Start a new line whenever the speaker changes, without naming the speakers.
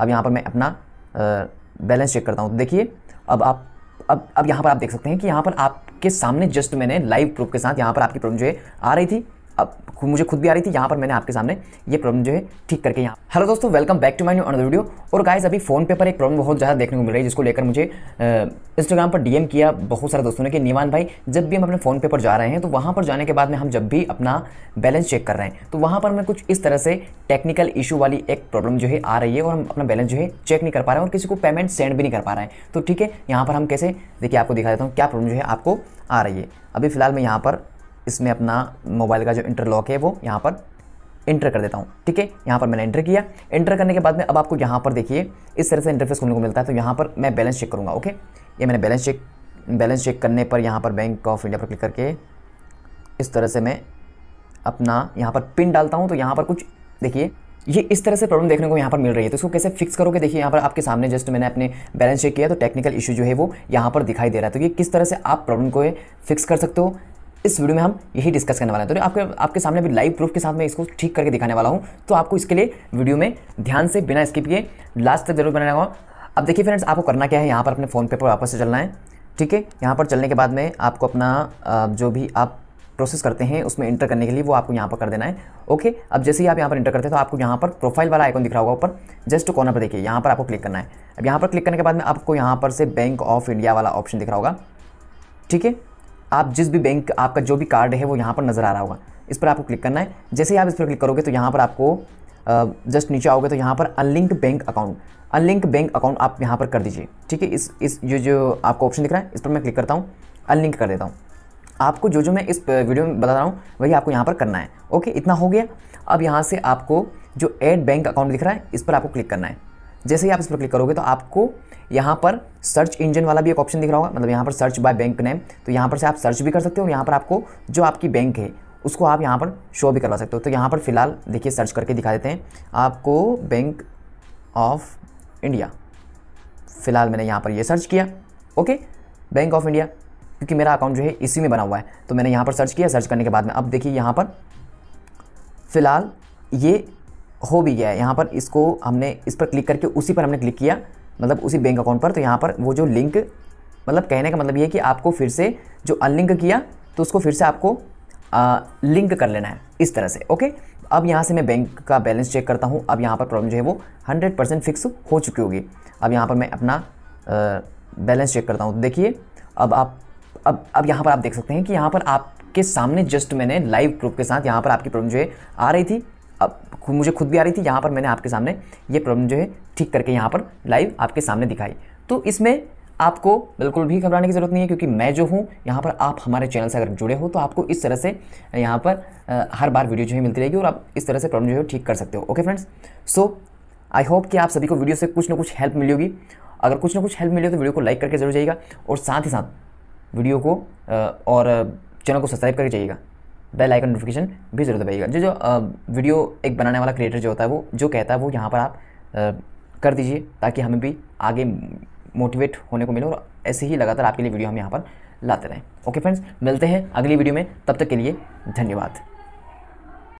अब यहाँ पर मैं अपना बैलेंस चेक करता हूँ तो देखिए अब आप अब अब यहाँ पर आप देख सकते हैं कि यहाँ पर आपके सामने जस्ट मैंने लाइव प्रूफ के साथ यहाँ पर आपकी प्रॉब्लम जो है आ रही थी अब मुझे खुद भी आ रही थी यहाँ पर मैंने आपके सामने ये प्रॉब्लम जो है ठीक करके यहाँ हेलो दोस्तों welcome back to my new another video और गाइस अभी फोन पे पर एक प्रॉब्लम बहुत ज़्यादा देखने को मिल रही है जिसको लेकर मुझे इंस्टाग्राम पर डीएम किया बहुत सारे दोस्तों ने कि निवान भाई जब भी हम अपने फ़ोन पे पर जा रहे हैं तो वहाँ पर जाने के बाद में हम जब भी अपना बैलेंस चेक कर रहे हैं तो वहाँ पर हमें कुछ इस तरह से टेक्निकल इशू वाली एक प्रॉब्लम जो है आ रही है और हम अपना बैलेंस जो है चेक नहीं कर पा रहे हैं और किसी को पेमेंट सेंड भी नहीं कर पा रहे हैं तो ठीक है यहाँ पर हम कैसे देखिए आपको दिखा देता हूँ क्या प्रॉब्लम जो है आपको आ रही है अभी फिलहाल मैं यहाँ पर इसमें अपना मोबाइल का जो इंटरलॉक है वो यहाँ पर इंटर कर देता हूँ ठीक है यहाँ पर मैंने इंटर किया इंटर करने के बाद में अब आपको यहाँ पर देखिए इस तरह से इंटरफेस खुलने को मिलता है तो यहाँ पर मैं बैलेंस चेक करूँगा ओके ये मैंने बैलेंस चेक बैलेंस चेक करने पर यहाँ पर बैंक ऑफ इंडिया पर क्लिक करके इस तरह से मैं अपना यहाँ पर पिन डालता हूँ तो यहाँ पर कुछ देखिए ये इस तरह से प्रॉब्लम देखने को यहाँ पर मिल रही है तो इसको कैसे फिक्स करोगे देखिए यहाँ पर आपके सामने जस्ट मैंने अपने बैलेंस चेक किया तो टेक्निकल इशू जो है वो यहाँ पर दिखाई दे रहा है तो ये किस तरह से आप प्रॉब्लम को फिक्स कर सकते हो इस वीडियो में हम यही डिस्कस करने वाले हैं तो आपके आपके सामने अभी लाइव प्रूफ के साथ मैं इसको ठीक करके दिखाने वाला हूँ तो आपको इसके लिए वीडियो में ध्यान से बिना स्किप किए लास्ट तक जरूर बनाने होगा अब देखिए फ्रेंड्स आपको करना क्या है यहाँ पर अपने फ़ोन पे पर वापस से चलना है ठीक है यहाँ पर चलने के बाद में आपको अपना जो भी आप प्रोसेस करते हैं उसमें इंटर करने के लिए वो आपको यहाँ पर कर देना है ओके अब जैसे ही आप यहाँ पर इंटर करते हैं तो आपको यहाँ पर प्रोफाइल वाला आइकन दिख रहा होगा ऊपर जस्ट कॉर्नर पर देखिए यहाँ पर आपको क्लिक करना है अब यहाँ पर क्लिक करने के बाद में आपको यहाँ पर से बैंक ऑफ इंडिया वाला ऑप्शन दिख रहा होगा ठीक है आप जिस भी बैंक आपका जो भी कार्ड है वो यहाँ पर नज़र आ रहा होगा इस पर आपको क्लिक करना है जैसे ही आप इस पर क्लिक करोगे तो यहाँ पर आपको जस्ट नीचे आओगे तो यहाँ पर unlink bank account unlink bank account आप यहाँ पर कर दीजिए ठीक है इस इस जो जो आपको ऑप्शन दिख रहा है इस पर मैं क्लिक करता हूँ अनलिंक कर देता हूँ आपको जो जो मैं इस वीडियो में बता रहा हूँ वही आपको यहाँ पर करना है ओके इतना हो गया अब यहाँ से आपको जो एड बैंक अकाउंट दिख रहा है इस पर आपको क्लिक करना है जैसे ही आप इस पर क्लिक करोगे तो आपको यहाँ पर सर्च इंजन वाला भी एक ऑप्शन दिख रहा होगा मतलब यहाँ पर सर्च बाय बैंक नेम तो यहाँ पर से आप सर्च भी कर सकते हो और यहाँ पर आपको जो आपकी बैंक है उसको आप यहाँ पर शो भी करवा सकते हो तो यहाँ पर फिलहाल देखिए सर्च करके दिखा देते हैं आपको बैंक ऑफ इंडिया फ़िलहाल मैंने यहाँ पर ये यह सर्च किया ओके बैंक ऑफ इंडिया क्योंकि मेरा अकाउंट जो है इसी में बना हुआ है तो मैंने यहाँ पर सर्च किया सर्च करने के बाद में अब देखिए यहाँ पर फ़िलहाल ये हो भी गया है यहाँ पर इसको हमने इस पर क्लिक करके उसी पर हमने क्लिक किया मतलब उसी बैंक अकाउंट पर तो यहाँ पर वो जो लिंक मतलब कहने का मतलब ये कि आपको फिर से जो अनलिंक किया तो उसको फिर से आपको आ, लिंक कर लेना है इस तरह से ओके अब यहाँ से मैं बैंक का बैलेंस चेक करता हूँ अब यहाँ पर प्रॉब्लम जो है वो हंड्रेड परसेंट फिक्स हो चुकी होगी अब यहाँ पर मैं अपना आ, बैलेंस चेक करता हूँ देखिए अब आप अब अब यहाँ पर आप देख सकते हैं कि यहाँ पर आपके सामने जस्ट मैंने लाइव प्रूफ के साथ यहाँ पर आपकी प्रॉब्लम जो है आ रही थी अब मुझे खुद भी आ रही थी यहाँ पर मैंने आपके सामने ये प्रॉब्लम जो है ठीक करके यहाँ पर लाइव आपके सामने दिखाई तो इसमें आपको बिल्कुल भी घबराने की ज़रूरत नहीं है क्योंकि मैं जो हूँ यहाँ पर आप हमारे चैनल से अगर जुड़े हो तो आपको इस तरह से यहाँ पर हर बार वीडियो जो है मिलती रहेगी और आप इस तरह से प्रॉब्लम जो है ठीक कर सकते हो okay friends so I hope कि आप सभी को वीडियो से कुछ ना कुछ हेल्प मिली होगी अगर कुछ ना कुछ हेल्प मिली हो तो वीडियो को लाइक करके जरूर जाइएगा और साथ ही साथ वीडियो को और चैनल को सब्सक्राइब करके जाइएगा बेल आइकन नोटिफिकेशन भी जरूर दबाइएगा जो जो वीडियो एक बनाने वाला क्रिएटर जो होता है वो जो कहता है वो यहाँ पर आप कर दीजिए ताकि हमें भी आगे मोटिवेट होने को मिले और ऐसे ही लगातार आपके लिए वीडियो हम यहाँ पर लाते रहें ओके फ्रेंड्स मिलते हैं अगली वीडियो में तब तक के लिए धन्यवाद